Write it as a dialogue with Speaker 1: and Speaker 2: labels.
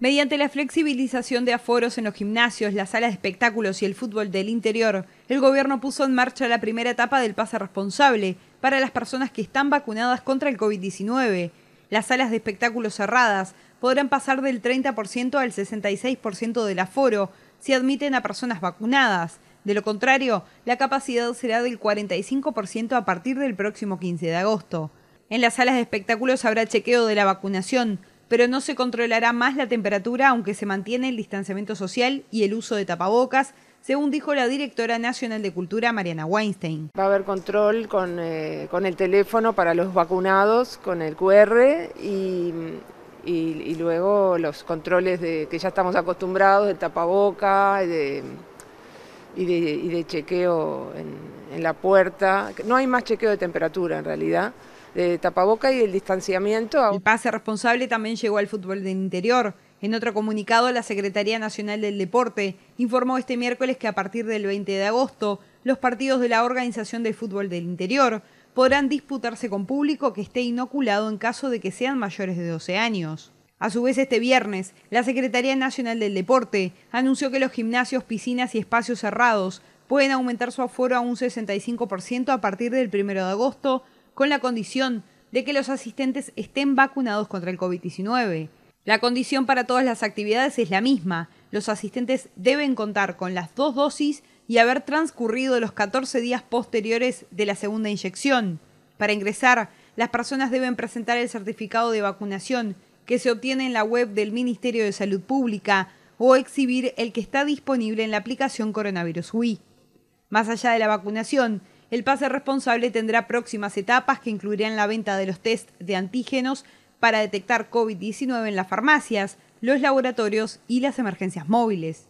Speaker 1: Mediante la flexibilización de aforos en los gimnasios, las salas de espectáculos y el fútbol del interior, el gobierno puso en marcha la primera etapa del pase responsable para las personas que están vacunadas contra el COVID-19. Las salas de espectáculos cerradas podrán pasar del 30% al 66% del aforo si admiten a personas vacunadas. De lo contrario, la capacidad será del 45% a partir del próximo 15 de agosto. En las salas de espectáculos habrá chequeo de la vacunación, pero no se controlará más la temperatura aunque se mantiene el distanciamiento social y el uso de tapabocas, según dijo la directora nacional de Cultura, Mariana Weinstein.
Speaker 2: Va a haber control con, eh, el teléfono para los vacunados, con el QR y, luego los controles de, que ya estamos acostumbrados, tapaboca de, y y de chequeo en, en la puerta. No hay más chequeo de temperatura en realidad, de tapaboca y el distanciamiento. El pase responsable también llegó al fútbol del interior.
Speaker 1: En otro comunicado, la Secretaría Nacional del Deporte informó este miércoles que a partir del 20 de agosto, los partidos de la Organización del Fútbol del Interior podrán disputarse con público que esté inoculado en caso de que sean mayores de 12 años. A su vez, este viernes, la Secretaría Nacional del Deporte anunció que los gimnasios, piscinas y espacios cerrados pueden aumentar su aforo a un 65% a partir del 1 de agosto, con la condición de que los asistentes estén vacunados contra el COVID-19. La condición para todas las actividades es la misma. Los asistentes deben contar con las dos dosis y haber transcurrido los 14 días posteriores de la segunda inyección. Para ingresar, las personas deben presentar el certificado de vacunación que se obtiene en la web del Ministerio de Salud Pública o exhibir el que está disponible en la aplicación Coronavirus Wii. Más allá de la vacunación, el pase responsable tendrá próximas etapas que incluirán la venta de los test de antígenos para detectar COVID-19 en las farmacias, los laboratorios y las emergencias móviles.